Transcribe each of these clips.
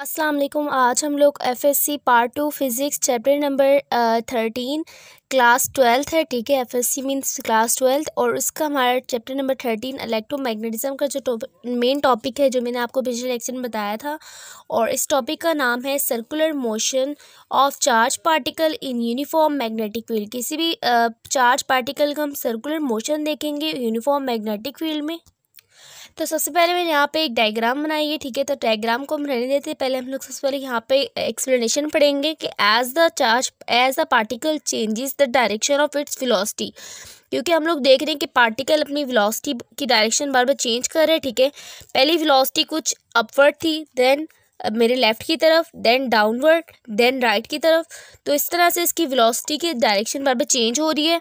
अस्सलाम वालेकुम आज हम लोग FSC part two physics chapter number thirteen class twelfth है ठीक है एफएससी मींस क्लास ट्वेल्थ और उसका हमारा चैप्टर नंबर थर्टीन इलेक्ट्रोमैग्नेटिज्म का जो मेन टॉपिक है जो मैंने आपको पिछले लेक्चर में बताया था और इस टॉपिक का नाम है circular motion of charge particle in uniform magnetic field किसी भी चार्ज पार्टिकल का हम सर्कुलर मोशन देखेंगे यूनिफॉर्म मैग्नेटिक फील्ड में तो सबसे पहले मैंने यहाँ पे एक डायग्राम बनाई है ठीक है तो डायग्राम को हम रहने देते पहले हम लोग सबसे पहले यहाँ पे एक्सप्लेनेशन पढ़ेंगे कि as the charge as the particle changes the direction of its velocity क्योंकि हम लोग देख रहे हैं कि पार्टिकल अपनी वेलोसिटी की डायरेक्शन बार बार चेंज कर रहे हैं ठीक है पहली वेलोसिटी कुछ अपवर्ड थी देन मेरे लेफ़्ट की तरफ देन डाउनवर्ड देन राइट की तरफ तो इस तरह से इसकी वेलोसिटी की डायरेक्शन बार बार चेंज हो रही है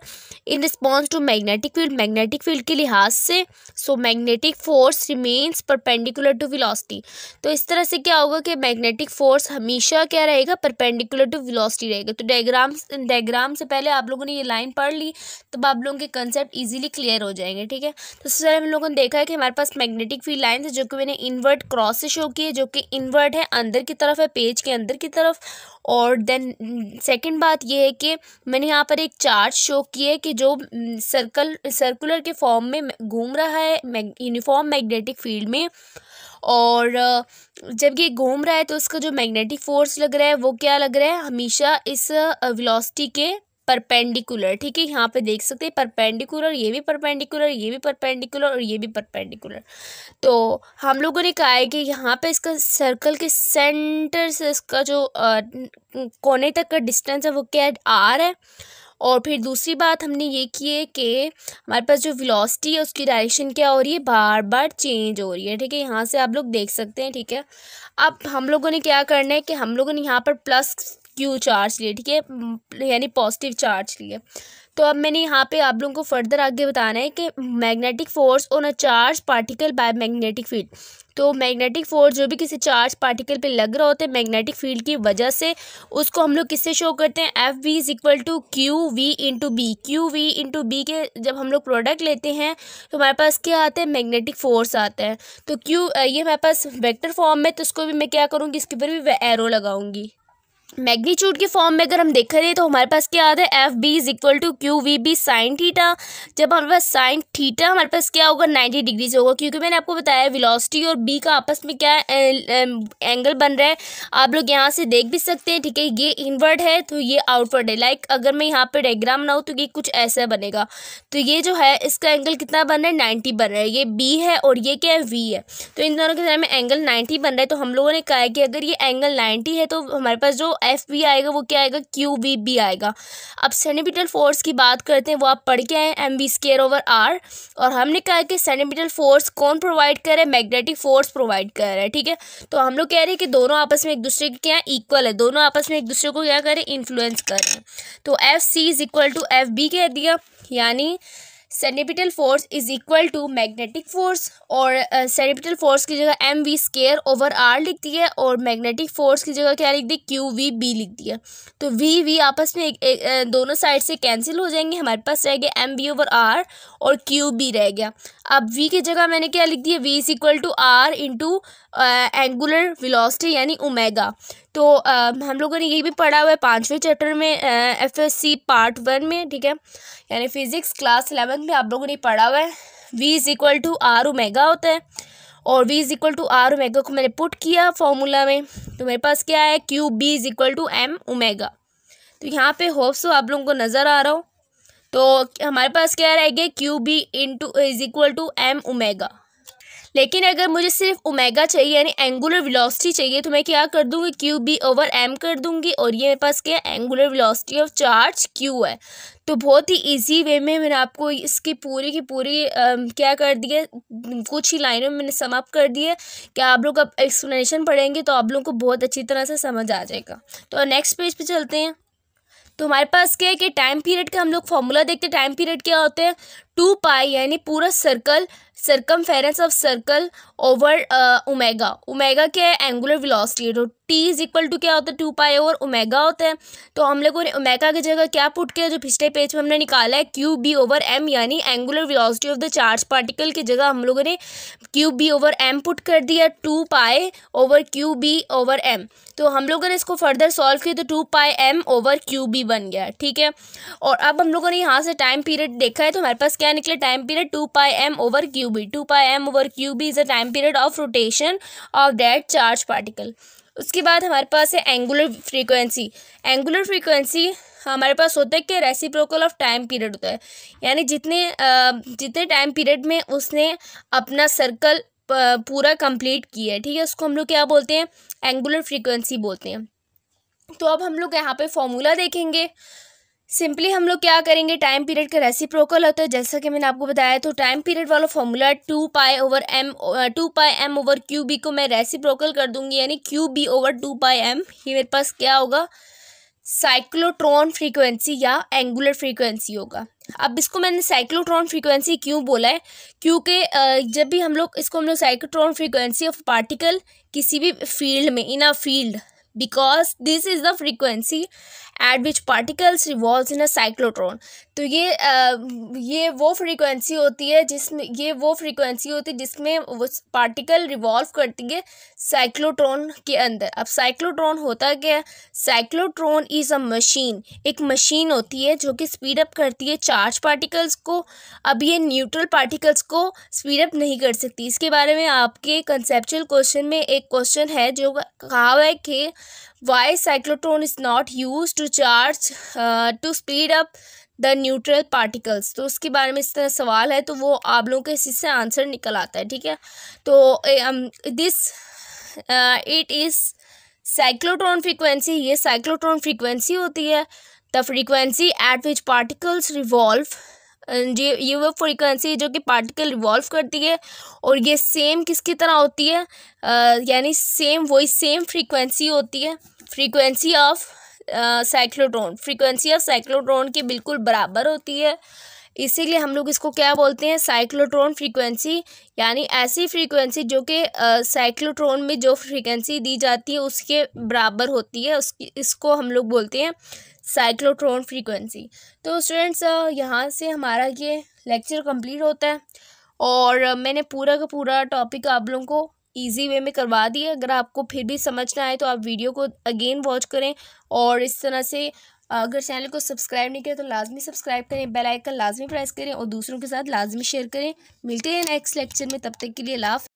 in response to magnetic field magnetic field के लिहाज से so magnetic force remains perpendicular to velocity तो इस तरह से क्या होगा कि मैग्नेटिक फोर्स हमेशा क्या रहेगा परपेंडिकुलर टू वेलोसिटी रहेगा तो डायग्राम डायग्राम से पहले आप लोगों ने ये लाइन पढ़ ली तब आप लोगों के कंसेप्ट ईजिली क्लियर हो जाएंगे ठीक है तो सबसे पहले हम लोगों ने देखा है कि हमारे पास मैग्नेटिक फील्ड लाइन है जो कि मैंने इन्वर्ट क्रॉस से शो किए जो कि इन्वर्ट कट है अंदर की तरफ है पेज के अंदर की तरफ और देन सेकंड बात यह है कि मैंने यहाँ पर एक चार्ट शो किया है कि जो सर्कल mm, सर्कुलर के फॉर्म में घूम रहा है यूनिफॉर्म मैग्नेटिक फील्ड में और uh, जब ये घूम रहा है तो उसका जो मैग्नेटिक फोर्स लग रहा है वो क्या लग रहा है हमेशा इस वेलोसिटी uh, के परपेंडिकुलर ठीक है यहाँ पे देख सकते हैं परपेंडिकुलर ये भी परपेंडिकुलर ये भी परपेंडिकुलर और ये भी परपेंडिकुलर तो हम लोगों ने कहा है कि यहाँ पे इसका सर्कल के सेंटर से इसका जो आ, कोने तक का डिस्टेंस है वो क्या है आर है और फिर दूसरी बात हमने ये की है कि हमारे पास जो वेलोसिटी है उसकी डायरेक्शन क्या हो रही है बार बार चेंज हो रही है ठीक है यहाँ से आप लोग देख सकते हैं ठीक है अब हम लोगों ने क्या करना है कि हम लोगों ने यहाँ पर प्लस क्यू चार्ज लिए ठीक है हम्म, यानी पॉजिटिव चार्ज लिए तो अब मैंने यहाँ पे आप लोगों को फर्दर आगे बताना है कि magnetic force on a charge particle by magnetic field तो मैग्नेटिक फोर्स जो भी किसी चार्ज पार्टिकल पे लग रहा होता है मैग्नेटिक फील्ड की वजह से उसको हम लोग किससे शो करते हैं F V is equal to Q V into B Q V into B के जब हम लोग प्रोडक्ट लेते हैं तो हमारे पास क्या आता है मैग्नेटिक फोर्स आता है तो क्यू ये हमारे पास वेक्टर फॉर्म में तो उसको भी मैं क्या करूँगी इसके ऊपर भी एरो लगाऊंगी मैग्नीट्यूड के फॉर्म में अगर हम रहे हैं तो हमारे पास क्या आता है F B is equal to Q V B sine theta जब हमारे पास साइन थीटा हमारे पास क्या होगा नाइन्टी डिग्री से होगा क्योंकि मैंने आपको बताया वेलोसिटी और बी का आपस में क्या एंगल बन रहा है आप लोग यहाँ से देख भी सकते हैं ठीक है ये इनवर्ड है तो ये आउटवर्ड है लाइक अगर मैं यहाँ पर डायग्राम बनाऊँ तो ये कुछ ऐसा बनेगा तो ये जो है इसका एंगल कितना बन रहा है नाइन्टी बन रहा है ये बी है और ये क्या है वी है तो इन दोनों के में एंगल नाइन्टी बन रहा है तो हम लोगों ने कहा है कि अगर ये एंगल नाइन्टी है तो हमारे पास जो एफ बी आएगा वो क्या आएगा क्यू बी बी आएगा अब सेंटीमीटर फोर्स की बात करते हैं वो आप पढ़ के आए M V square over R और हमने कहा कि सेंटीमीटर फोर्स कौन प्रोवाइड है मैग्नेटिक फोर्स प्रोवाइड कर रहा है ठीक है तो हम लोग कह रहे हैं कि दोनों आपस में एक दूसरे के क्या इक्वल है दोनों आपस में एक दूसरे को क्या करें इन्फ्लुएंस करें तो F C is equal to F B कह दिया यानी centripetal force is equal to magnetic force और uh, फोर्स की जगह M V square over R लिख दी है और मैग्नेटिक फोर्स की जगह क्या लिख दी क्यू वी बी लिख दिया तो वी वी आपस में एक, एक, दोनों साइड से कैंसिल हो जाएंगे हमारे पास रह गया एम वी ओवर आर और क्यू बी रह गया अब वी की जगह मैंने क्या लिख दिया V is equal to R into angular velocity यानी ओमेगा तो आ, हम लोगों ने ये भी पढ़ा हुआ है पाँचवें चैप्टर में एफएससी पार्ट वन में ठीक है यानी फिजिक्स क्लास इलेवन में आप लोगों ने पढ़ा हुआ है V is equal to R omega होता है और V is equal to R omega को मैंने पुट किया फॉर्मूला में तो मेरे पास क्या है Q B is equal to M omega तो यहाँ पे होप्स आप लोगों को नज़र आ रहा हो तो हमारे पास क्या रहेगा Q B into is equal to M omega लेकिन अगर मुझे सिर्फ ओमेगा चाहिए यानी एंगुलर वेलोसिटी चाहिए तो मैं क्या कर दूँगी क्यू बी ओवर एम कर दूंगी और ये मेरे पास क्या है angular velocity of charge Q है तो बहुत ही इजी वे में मैंने आपको इसकी पूरी की पूरी आ, क्या कर दी है कुछ ही लाइनों में मैंने समाप्त कर दी है कि आप लोग अब एक्सप्लेनेशन पढ़ेंगे तो आप लोगों को बहुत अच्छी तरह से समझ आ जाएगा तो नेक्स्ट पेज पर चलते हैं तो हमारे पास क्या है कि टाइम पीरियड का हम लोग फॉर्मूला देखते हैं टाइम पीरियड क्या होते हैं टू पाई यानी पूरा circle circumference of circle over omega omega क्या है एंगुलर वेलोसिटी तो टी इज इक्वल टू क्या होता है टू पाई ओवर ओमेगा होता है तो हम लोगों ने ओमेगा की जगह क्या पुट किया जो पिछले पेज में हमने निकाला है क्यू बी ओवर एम यानी angular velocity of the charge particle की जगह हम लोगों ने Q B over M put कर दिया two pi over Q B over M तो हम लोगों ने इसको फर्दर सॉल्व किया तो two pi M over Q B बन गया ठीक है और अब हम लोगों ने यहाँ से टाइम पीरियड देखा है तो हमारे पास क्या क्या निकले time period two pi M over Q B two pi M over Q B is a time period of rotation of that charge particle उसके बाद हमारे पास है एंगुलर फ्रीक्वेंसी एंगुलर फ्रीक्वेंसी हमारे पास होता है कि रेसिप्रोकल ऑफ टाइम पीरियड होता है यानी जितने जितने टाइम पीरियड में उसने अपना सर्कल पूरा कंप्लीट किया है ठीक है उसको हम लोग क्या बोलते हैं एंगुलर फ्रीक्वेंसी बोलते हैं तो अब हम लोग यहाँ पे फॉर्मूला देखेंगे सिंपली हम लोग क्या करेंगे टाइम पीरियड का रेसिप्रोकल होता है जैसा कि मैंने आपको बताया तो टाइम पीरियड वाला formula two pi over M two pi M over Q B को मैं रेसिप्रोकल कर दूंगी यानी Q B over two pi M ये मेरे पास क्या होगा साइक्लोट्रॉन फ्रीक्वेंसी या एंगुलर फ्रीक्वेंसी होगा अब इसको मैंने साइक्लोट्रॉन फ्रीक्वेंसी क्यों बोला है क्योंकि जब भी हम लोग इसको हम लोग साइक्लोट्रॉन फ्रीक्वेंसी ऑफ पार्टिकल किसी भी फील्ड में in a field because this is the frequency at which particles revolve in a cyclotron तो ये आ, ये वो फ्रीक्वेंसी होती है जिसमें ये वो फ्रीक्वेंसी होती है जिसमें वो पार्टिकल रिवॉल्व करती है साइक्लोट्रॉन के अंदर अब साइक्लोट्रॉन होता क्या है साइक्लोट्रॉन इज़ अ मशीन एक मशीन होती है जो कि स्पीड अप करती है चार्ज पार्टिकल्स को अब ये न्यूट्रल पार्टिकल्स को स्पीड अप नहीं कर सकती इसके बारे में आपके कंसेप्चुअल क्वेश्चन में एक क्वेश्चन है जो कहा है कि why cyclotron is not use to charge to speed up the neutral particles तो उसके बारे में इस तरह सवाल है तो वो आप लोगों के इससे आंसर निकल आता है ठीक है तो this it is cyclotron frequency ये साइक्लोट्रॉन फ्रीक्वेंसी होती है the frequency at which particles revolve ये ये वो फ्रीक्वेंसी जो कि पार्टिकल रिवॉल्व करती है और ये सेम किसकी तरह होती है uh, यानी सेम वही सेम फ्रीक्वेंसी होती है frequency of cyclotron frequency of cyclotron के बिल्कुल बराबर होती है इसीलिए हम लोग इसको क्या बोलते हैं साइक्लोट्रॉन फ्रीक्वेंसी यानी ऐसी फ्रीक्वेंसी जो कि साइक्लोट्रॉन में जो फ्रीक्वेंसी दी जाती है उसके बराबर होती है उसकी इसको हम लोग बोलते हैं साइक्लोट्रॉन फ्रीक्वेंसी तो स्टूडेंट्स यहाँ से हमारा ये लेक्चर कंप्लीट होता है और मैंने पूरा का पूरा टॉपिक आप लोगों को ईजी वे में करवा दी है अगर आपको फिर भी समझ ना आए तो आप वीडियो को अगेन वॉच करें और इस तरह से अगर चैनल को सब्सक्राइब नहीं किया तो लाजमी सब्सक्राइब करें बेल आइकन लाजमी प्रेस करें और दूसरों के साथ लाजमी शेयर करें मिलते हैं नेक्स्ट लेक्चर में तब तक के लिए लाफ